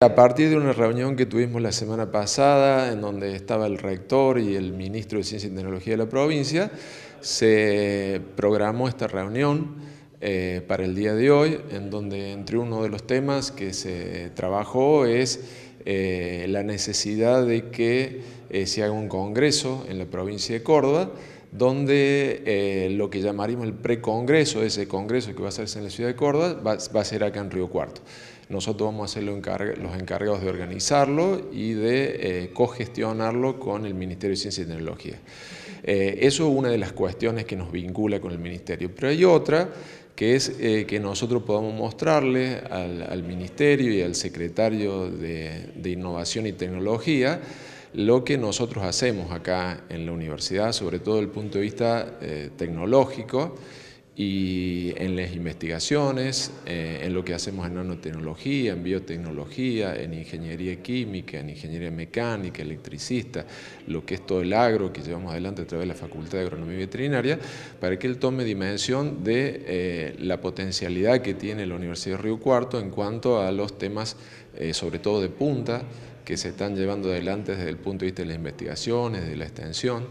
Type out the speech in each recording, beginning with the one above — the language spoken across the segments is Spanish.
A partir de una reunión que tuvimos la semana pasada, en donde estaba el rector y el ministro de Ciencia y Tecnología de la provincia, se programó esta reunión eh, para el día de hoy, en donde entre uno de los temas que se trabajó es eh, la necesidad de que eh, se haga un congreso en la provincia de Córdoba, donde eh, lo que llamaríamos el precongreso, ese congreso que va a hacerse en la ciudad de Córdoba, va, a ser acá en Río Cuarto. Nosotros vamos a ser los encargados de organizarlo y de eh, cogestionarlo con el Ministerio de Ciencia y Tecnología. Eh, eso es una de las cuestiones que nos vincula con el Ministerio. Pero hay otra que es que nosotros podamos mostrarle al, Ministerio y al Secretario de Innovación y Tecnología lo que nosotros hacemos acá en la universidad, sobre todo desde el punto de vista eh, tecnológico, y en las investigaciones, eh, en lo que hacemos en nanotecnología, en biotecnología, en ingeniería química, en ingeniería mecánica, electricista, lo que es todo el agro que llevamos adelante a través de la Facultad de Agronomía Veterinaria, para que él tome dimensión de eh, la potencialidad que tiene la Universidad de Río Cuarto en cuanto a los temas, eh, sobre todo de punta, que se están llevando adelante desde el punto de vista de las investigaciones, de la extensión.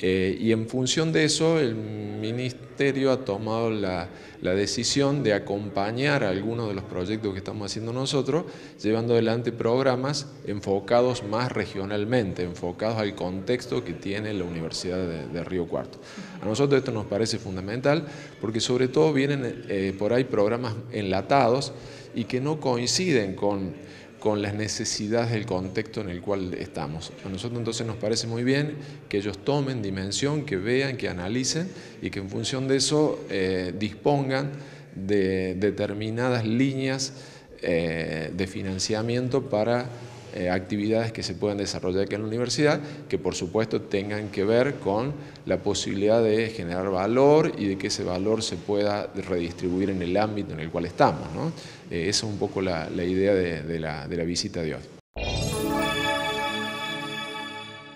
Eh, y en función de eso, el Ministerio ha tomado la, decisión de acompañar algunos de los proyectos que estamos haciendo nosotros, llevando adelante programas enfocados más regionalmente, enfocados al contexto que tiene la Universidad de, Río Cuarto. A nosotros esto nos parece fundamental porque sobre todo vienen eh, por ahí programas enlatados y que no coinciden con con las necesidades del contexto en el cual estamos. A nosotros entonces nos parece muy bien que ellos tomen dimensión, que vean, que analicen y que en función de eso eh, dispongan de determinadas líneas eh, de financiamiento para eh, actividades que se puedan desarrollar aquí en la universidad, que por supuesto tengan que ver con la posibilidad de generar valor y de que ese valor se pueda redistribuir en el ámbito en el cual estamos. Eh, esa es un poco la, idea de la visita de hoy.